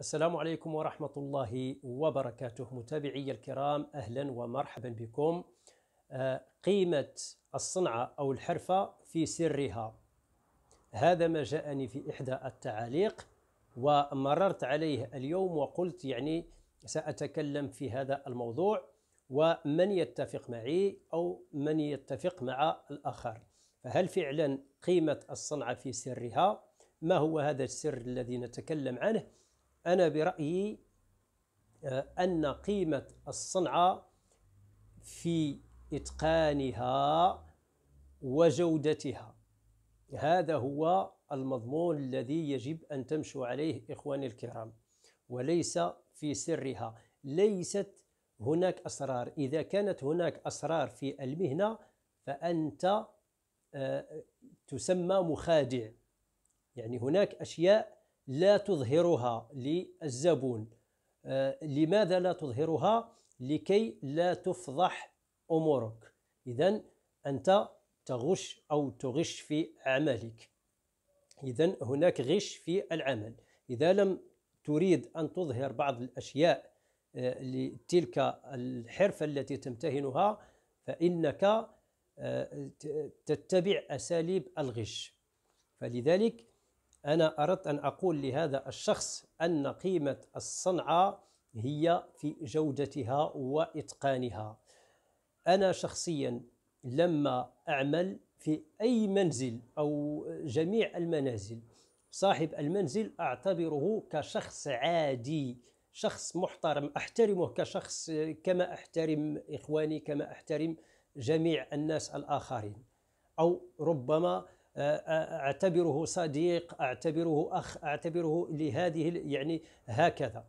السلام عليكم ورحمة الله وبركاته متابعي الكرام أهلا ومرحبا بكم آه، قيمة الصنعة أو الحرفة في سرها هذا ما جاءني في إحدى التعاليق ومررت عليه اليوم وقلت يعني سأتكلم في هذا الموضوع ومن يتفق معي أو من يتفق مع الآخر فهل فعلا قيمة الصنعة في سرها ما هو هذا السر الذي نتكلم عنه أنا برأيي آه، أن قيمة الصنعة في إتقانها وجودتها هذا هو المضمون الذي يجب أن تمشوا عليه إخواني الكرام وليس في سرها ليست هناك أسرار إذا كانت هناك أسرار في المهنة فأنت آه، تسمى مخادع يعني هناك أشياء لا تظهرها للزبون آه، لماذا لا تظهرها لكي لا تفضح أمورك إذا أنت تغش أو تغش في عملك إذا هناك غش في العمل إذا لم تريد أن تظهر بعض الأشياء آه، لتلك الحرفة التي تمتهنها فإنك آه، تتبع أساليب الغش فلذلك أنا أردت أن أقول لهذا الشخص أن قيمة الصنعة هي في جودتها وإتقانها أنا شخصيا لما أعمل في أي منزل أو جميع المنازل صاحب المنزل أعتبره كشخص عادي شخص محترم أحترمه كشخص كما أحترم إخواني كما أحترم جميع الناس الآخرين أو ربما اعتبره صديق اعتبره اخ اعتبره لهذه يعني هكذا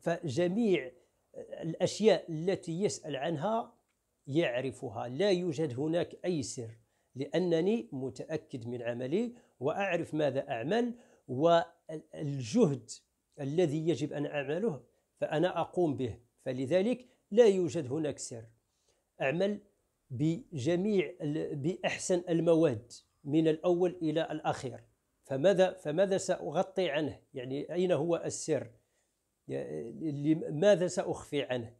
فجميع الاشياء التي يسال عنها يعرفها لا يوجد هناك اي سر لانني متاكد من عملي واعرف ماذا اعمل والجهد الذي يجب ان اعمله فانا اقوم به فلذلك لا يوجد هناك سر اعمل بجميع باحسن المواد من الأول إلى الأخير فماذا فماذا سأغطي عنه يعني أين هو السر لماذا سأخفي عنه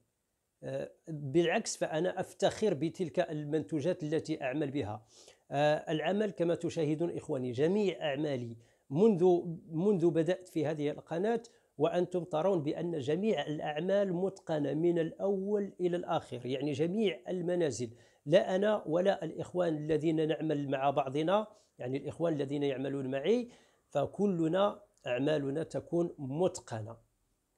آه، بالعكس فأنا أفتخر بتلك المنتوجات التي أعمل بها آه، العمل كما تشاهدون إخواني جميع أعمالي منذ منذ بدأت في هذه القناة وأنتم ترون بأن جميع الأعمال متقنة من الأول إلى الآخر يعني جميع المنازل لا أنا ولا الإخوان الذين نعمل مع بعضنا يعني الإخوان الذين يعملون معي فكلنا أعمالنا تكون متقنة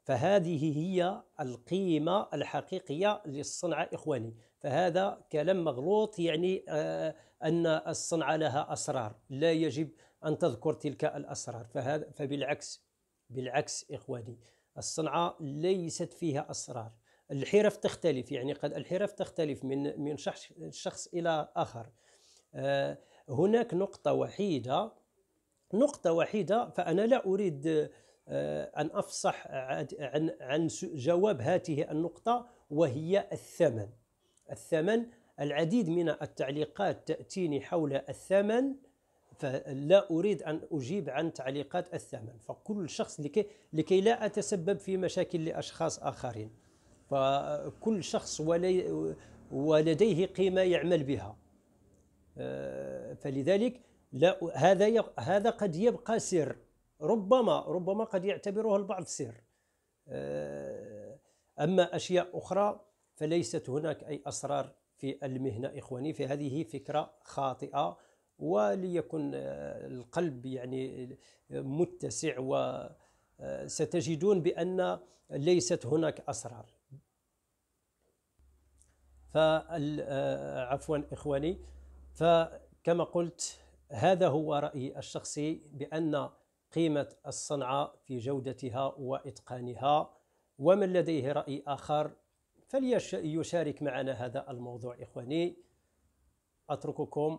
فهذه هي القيمة الحقيقية للصنعة إخواني فهذا كلام مغلوط يعني آه، أن الصنعة لها أسرار لا يجب أن تذكر تلك الأسرار فهذا فبالعكس بالعكس إخواني الصنعة ليست فيها أسرار الحرف تختلف يعني قد الحرف تختلف من من شخص, شخص إلى آخر آه، هناك نقطة وحيدة نقطة وحيدة فأنا لا أريد آه، أن أفصح عن عن جواب هذه النقطة وهي الثمن الثمن العديد من التعليقات تأتيني حول الثمن فلا اريد ان اجيب عن تعليقات الثمن فكل شخص لكي لكي لا اتسبب في مشاكل لاشخاص اخرين فكل شخص ولي ولديه قيمه يعمل بها آه، فلذلك لا هذا هذا قد يبقى سر ربما ربما قد يعتبره البعض سر آه، اما اشياء اخرى فليست هناك اي اسرار في المهنه اخواني فهذه فكره خاطئه وليكن آه، القلب يعني آه، متسع وستجدون آه، بأن ليست هناك أسرار عفوا إخواني فكما قلت هذا هو رأيي الشخصي بأن قيمة الصنعة في جودتها وإتقانها ومن لديه رأي آخر فليشارك معنا هذا الموضوع إخواني أترككم